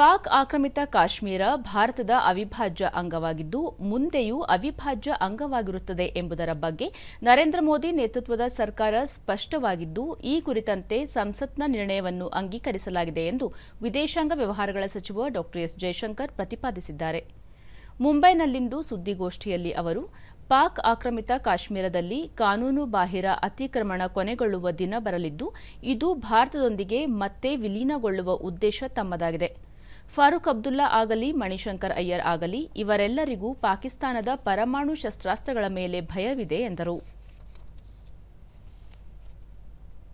ಪಾಕ್ ಆಕ್ರಮಿತ ಕಾಶ್ಮೀರ ಭಾರತದ ಅವಿಭಾಜ್ಯ ಅಂಗವಾಗಿದ್ದು ಮುಂದೆಯೂ ಅವಿಭಾಜ್ಯ ಅಂಗವಾಗಿರುತ್ತದೆ ಎಂಬುದರ ಬಗ್ಗೆ ನರೇಂದ್ರ ಮೋದಿ ನೇತೃತ್ವದ ಸರ್ಕಾರ ಸ್ಪಷ್ಟವಾಗಿದ್ದು ಈ ಕುರಿತಂತೆ ಸಂಸತ್ನ ನಿರ್ಣಯವನ್ನು ಅಂಗೀಕರಿಸಲಾಗಿದೆ ಎಂದು ವಿದೇಶಾಂಗ ವ್ಯವಹಾರಗಳ ಸಚಿವ ಡಾ ಎಸ್ ಜಯಶಂಕರ್ ಪ್ರತಿಪಾದಿಸಿದ್ದಾರೆ ಮುಂಬೈನಲ್ಲಿಂದು ಸುದ್ದಿಗೋಷ್ಠಿಯಲ್ಲಿ ಅವರು ಪಾಕ್ ಆಕ್ರಮಿತ ಕಾಶ್ಮೀರದಲ್ಲಿ ಕಾನೂನು ಬಾಹಿರ ಅತಿಕ್ರಮಣ ಕೊನೆಗೊಳ್ಳುವ ದಿನ ಬರಲಿದ್ದು ಇದು ಭಾರತದೊಂದಿಗೆ ಮತ್ತೆ ವಿಲೀನಗೊಳ್ಳುವ ಉದ್ದೇಶ ತಮ್ಮದಾಗಿದೆ ಫಾರೂಕ್ ಅಬ್ದುಲ್ಲಾ ಆಗಲಿ ಮಣಿಶಂಕರ್ ಅಯ್ಯರ್ ಆಗಲಿ ಇವರೆಲ್ಲರಿಗೂ ಪಾಕಿಸ್ತಾನದ ಪರಮಾಣು ಶಸ್ತ್ರಾಸ್ತ್ರಗಳ ಮೇಲೆ ಭಯವಿದೆ ಎಂದರು